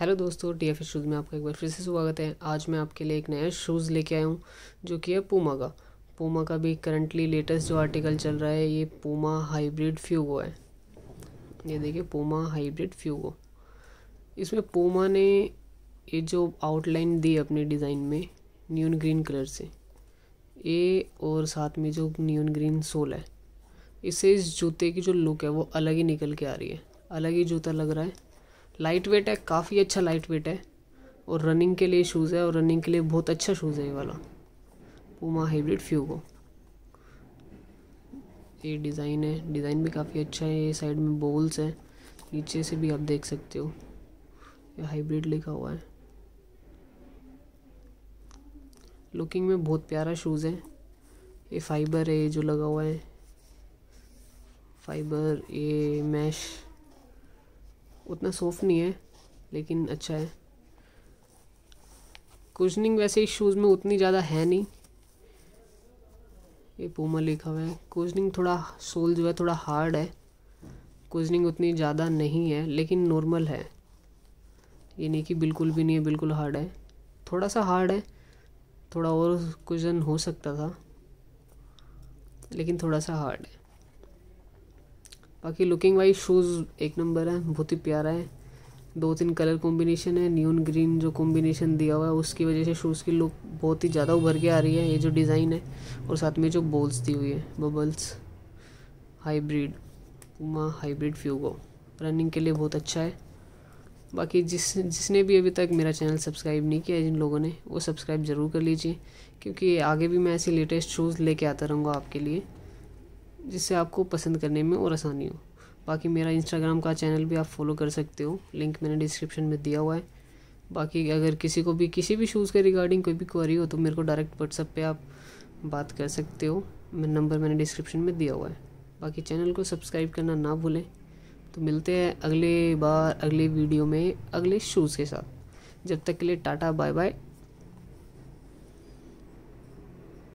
hello दोस्तों T F shoes में आपका एक बार फिर से स्वागत है आज मैं आपके लिए एक नया शूज़ लेके आया हूँ जो कि है पूमा का पूमा का भी करंटली लेटेस्ट जो आर्टिकल चल रहा है ये पूमा हाइब्रिड फ्यूगो है ये देखिए पूमा हाइब्रिड फ्यूगो इसमें पूमा ने ये जो आउटलाइन दी अपने डिज़ाइन में न्यून ग्रीन कलर से ये और साथ में जो न्यून ग्रीन सोल है इससे इस जूते की जो लुक है वो अलग ही निकल के आ रही है अलग ही जूता लग रहा है लाइट वेट है काफ़ी अच्छा लाइट वेट है और रनिंग के लिए शूज़ है और रनिंग के लिए बहुत अच्छा शूज़ है ये वाला पूमा हाइब्रिड फ्यूगो ये डिज़ाइन है डिज़ाइन भी काफ़ी अच्छा है ये साइड में बोल्स है नीचे से भी आप देख सकते हो ये हाइब्रिड लिखा हुआ है लुकिंग में बहुत प्यारा शूज़ है ये फाइबर है ये जो लगा हुआ है फाइबर ये मैश उतना सॉफ्ट नहीं है लेकिन अच्छा है कुशनिंग वैसे इस शूज़ में उतनी ज़्यादा है नहीं ये पूमा लिखा हुआ है कुशनिंग थोड़ा सोल जो है थोड़ा हार्ड है कुशनिंग उतनी ज़्यादा नहीं है लेकिन नॉर्मल है ये नहीं कि बिल्कुल भी नहीं है बिल्कुल हार्ड है थोड़ा सा हार्ड है थोड़ा और कुशन हो सकता था लेकिन थोड़ा सा हार्ड है बाकी लुकिंग वाइज शूज़ एक नंबर है बहुत ही प्यारा है दो तीन कलर कॉम्बिनेशन है न्यून ग्रीन जो कॉम्बिनेशन दिया हुआ है उसकी वजह से शूज़ की लुक बहुत ही ज़्यादा उभर के आ रही है ये जो डिज़ाइन है और साथ में जो बॉल्स दी हुई है bubbles hybrid Puma Hybrid Fuego running के लिए बहुत अच्छा है बाकी जिस जिसने भी अभी तक मेरा चैनल सब्सक्राइब नहीं किया है जिन लोगों ने वो सब्सक्राइब ज़रूर कर लीजिए क्योंकि आगे भी मैं ऐसे लेटेस्ट शूज़ लेके आता रहूँगा आपके लिए जिससे आपको पसंद करने में और आसानी हो बाकी मेरा इंस्टाग्राम का चैनल भी आप फॉलो कर सकते हो लिंक मैंने डिस्क्रिप्शन में दिया हुआ है बाकी अगर किसी को भी किसी भी शूज़ के रिगार्डिंग कोई भी क्वारी हो तो मेरे को डायरेक्ट व्हाट्सएप पर आप बात कर सकते हो मैं नंबर मैंने डिस्क्रिप्शन में दिया हुआ है बाकी चैनल को सब्सक्राइब करना ना भूलें तो मिलते हैं अगले बार अगले वीडियो में अगले शूज़ के साथ जब तक के लिए टाटा बाय बाय